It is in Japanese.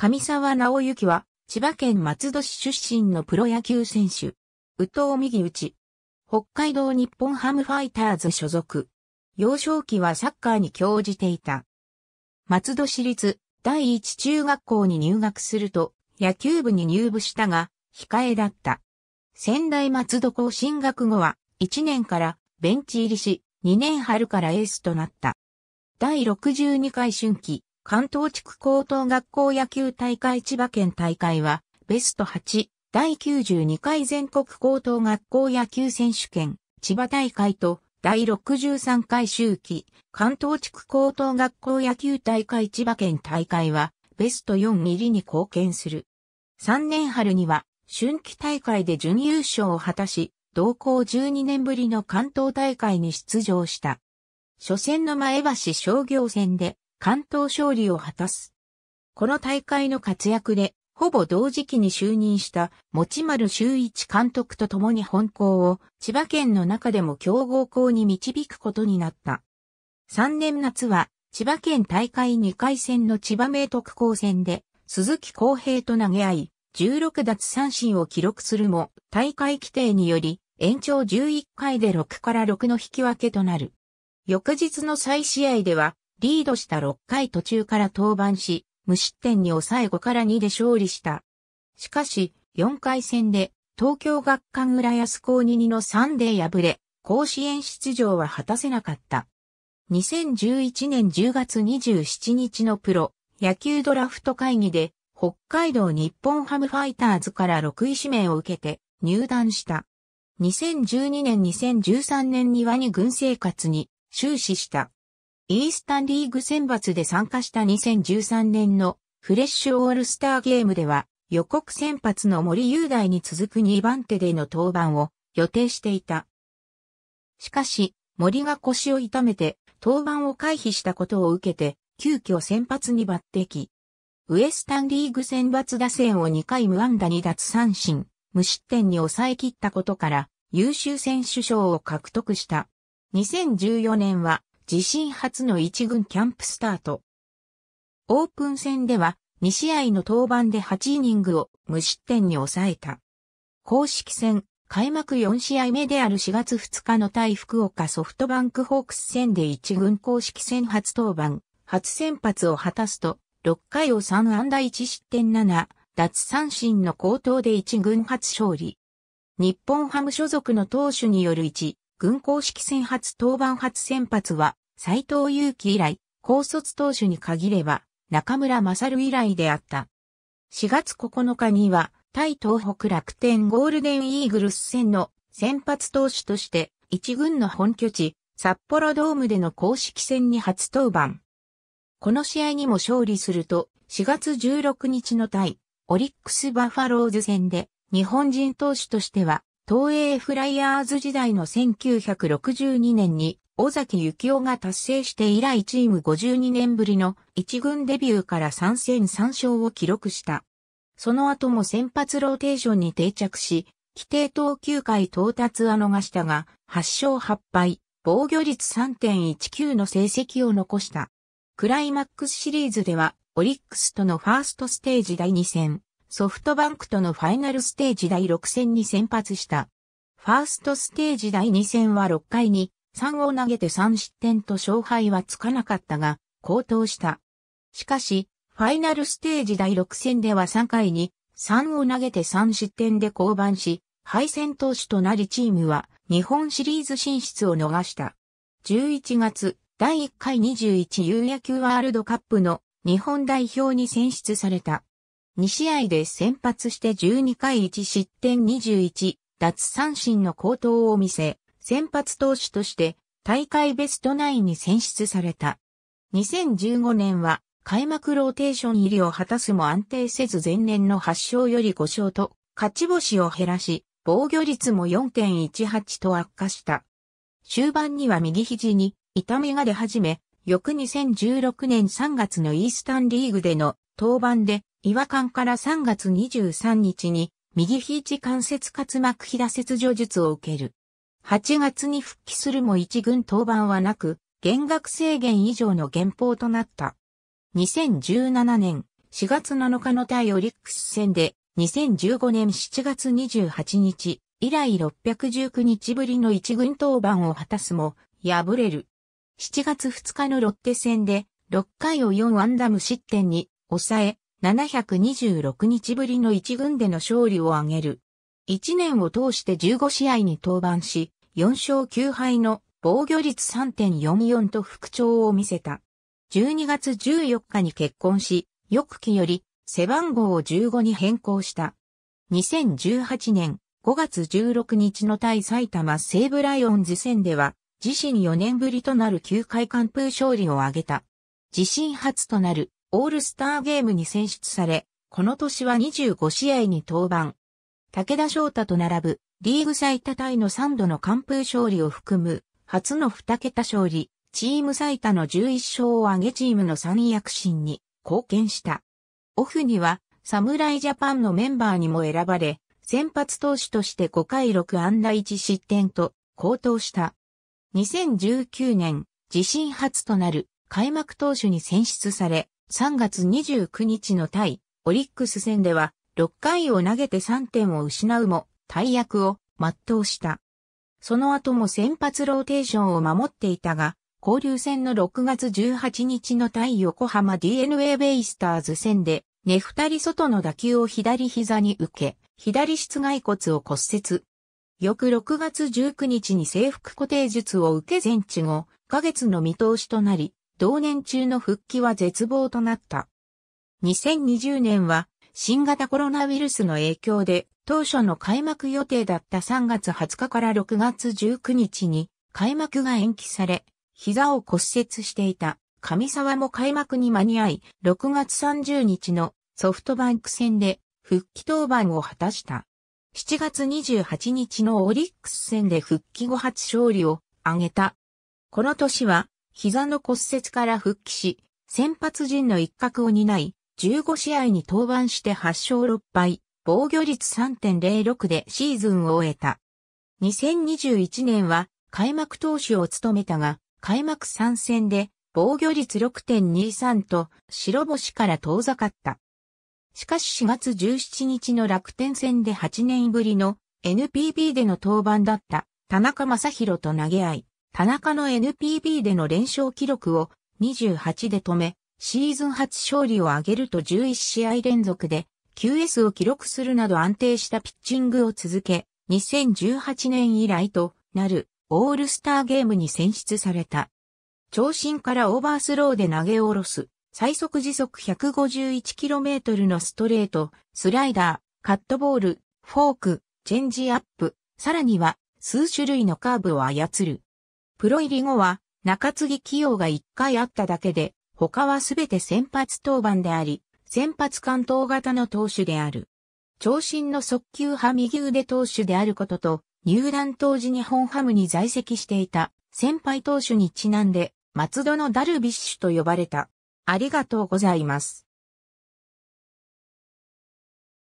上沢直之は、千葉県松戸市出身のプロ野球選手。宇藤右打北海道日本ハムファイターズ所属。幼少期はサッカーに興じていた。松戸市立第一中学校に入学すると、野球部に入部したが、控えだった。仙台松戸校進学後は、1年からベンチ入りし、2年春からエースとなった。第62回春季関東地区高等学校野球大会千葉県大会は、ベスト8、第92回全国高等学校野球選手権、千葉大会と、第63回秋季、関東地区高等学校野球大会千葉県大会は、ベスト4入りに貢献する。3年春には、春季大会で準優勝を果たし、同校12年ぶりの関東大会に出場した。初戦の前橋商業戦で、関東勝利を果たす。この大会の活躍で、ほぼ同時期に就任した持丸修一監督と共に本校を千葉県の中でも強豪校に導くことになった。3年夏は千葉県大会2回戦の千葉明徳高戦で鈴木康平と投げ合い16奪三振を記録するも大会規定により延長11回で6から6の引き分けとなる。翌日の再試合ではリードした6回途中から登板し、無失点に抑え5から2で勝利した。しかし、4回戦で東京学館浦安高2 2の3で敗れ、甲子園出場は果たせなかった。2011年10月27日のプロ野球ドラフト会議で北海道日本ハムファイターズから6位指名を受けて入団した。2012年2013年にはに軍生活に終始した。イースタンリーグ選抜で参加した2013年のフレッシュオールスターゲームでは予告先発の森雄大に続く2番手での登板を予定していた。しかし、森が腰を痛めて登板を回避したことを受けて、急遽先発に抜擢。ウエスタンリーグ選抜打線を2回無安打2奪三振、無失点に抑え切ったことから優秀選手賞を獲得した。2014年は自身初の一軍キャンプスタート。オープン戦では2試合の登板で8イニングを無失点に抑えた。公式戦、開幕4試合目である4月2日の対福岡ソフトバンクホークス戦で1軍公式戦初登板、初先発を果たすと、6回を3安打1失点7、脱三振の高騰で1軍初勝利。日本ハム所属の投手による1、軍公式戦初登板初先発は、斎藤祐樹以来、高卒投手に限れば、中村勝以来であった。4月9日には、対東北楽天ゴールデンイーグルス戦の先発投手として、一軍の本拠地、札幌ドームでの公式戦に初登板。この試合にも勝利すると、4月16日の対、オリックスバファローズ戦で、日本人投手としては、東映フライヤーズ時代の1962年に尾崎幸雄が達成して以来チーム52年ぶりの一軍デビューから3戦3勝を記録した。その後も先発ローテーションに定着し、規定投球回到達は逃したが、8勝8敗、防御率3.19の成績を残した。クライマックスシリーズでは、オリックスとのファーストステージ第2戦、ソフトバンクとのファイナルステージ第6戦に先発した。ファーストステージ第2戦は6回に3を投げて3失点と勝敗はつかなかったが、高騰した。しかし、ファイナルステージ第6戦では3回に3を投げて3失点で降板し、敗戦投手となりチームは日本シリーズ進出を逃した。11月、第1回 21U 野球ワールドカップの日本代表に選出された。2試合で先発して12回1失点21、奪三振の高騰を見せ、先発投手として大会ベストナインに選出された。2015年は開幕ローテーション入りを果たすも安定せず前年の8勝より5勝と勝ち星を減らし、防御率も4.18と悪化した。終盤には右肘に痛みが出始め、翌2016年3月のイースタンリーグでの登板で違和感から3月23日に右肘関節滑膜肥切除術を受ける。8月に復帰するも一軍登板はなく、減額制限以上の減俸となった。2017年4月7日の対オリックス戦で、2015年7月28日以来619日ぶりの一軍登板を果たすも、敗れる。7月2日のロッテ戦で、6回を4ンダム失点に抑え、726日ぶりの一軍での勝利を挙げる。1年を通して15試合に登板し、4勝9敗の防御率3.44と復調を見せた。12月14日に結婚し、翌期より背番号を15に変更した。2018年5月16日の対埼玉西武ライオンズ戦では、自身4年ぶりとなる9回完封勝利を挙げた。自身初となるオールスターゲームに選出され、この年は25試合に登板、武田翔太と並ぶ、リーグ最多タイの3度の完封勝利を含む、初の2桁勝利、チーム最多の11勝を挙げチームの三躍進に貢献した。オフには、侍ジャパンのメンバーにも選ばれ、先発投手として5回6安打1失点と高騰した。2019年、自身初となる開幕投手に選出され、3月29日の対オリックス戦では6回を投げて3点を失うも、大役を全うした。その後も先発ローテーションを守っていたが、交流戦の6月18日の対横浜 DNA ベイスターズ戦で、寝二人外の打球を左膝に受け、左室外骨を骨折。翌6月19日に制服固定術を受け全治後、ヶ月の見通しとなり、同年中の復帰は絶望となった。2020年は新型コロナウイルスの影響で当初の開幕予定だった3月20日から6月19日に開幕が延期され、膝を骨折していた上沢も開幕に間に合い、6月30日のソフトバンク戦で復帰登板を果たした。7月28日のオリックス戦で復帰後初勝利を挙げた。この年は膝の骨折から復帰し、先発陣の一角を担い、15試合に登板して8勝6敗、防御率3.06でシーズンを終えた。2021年は開幕投手を務めたが、開幕3戦で防御率6.23と白星から遠ざかった。しかし4月17日の楽天戦で8年ぶりの NPB での登板だった田中正宏と投げ合い、田中の NPB での連勝記録を28で止め、シーズン初勝利を挙げると11試合連続で QS を記録するなど安定したピッチングを続け、2018年以来となるオールスターゲームに選出された。長身からオーバースローで投げ下ろす、最速時速 151km のストレート、スライダー、カットボール、フォーク、チェンジアップ、さらには数種類のカーブを操る。プロ入り後は中継ぎ起用が1回あっただけで他はすべて先発登板であり、先発関東型の投手である。長身の速球派右腕投手であることと、入団当時日本ハムに在籍していた先輩投手にちなんで、松戸のダルビッシュと呼ばれた。ありがとうございます。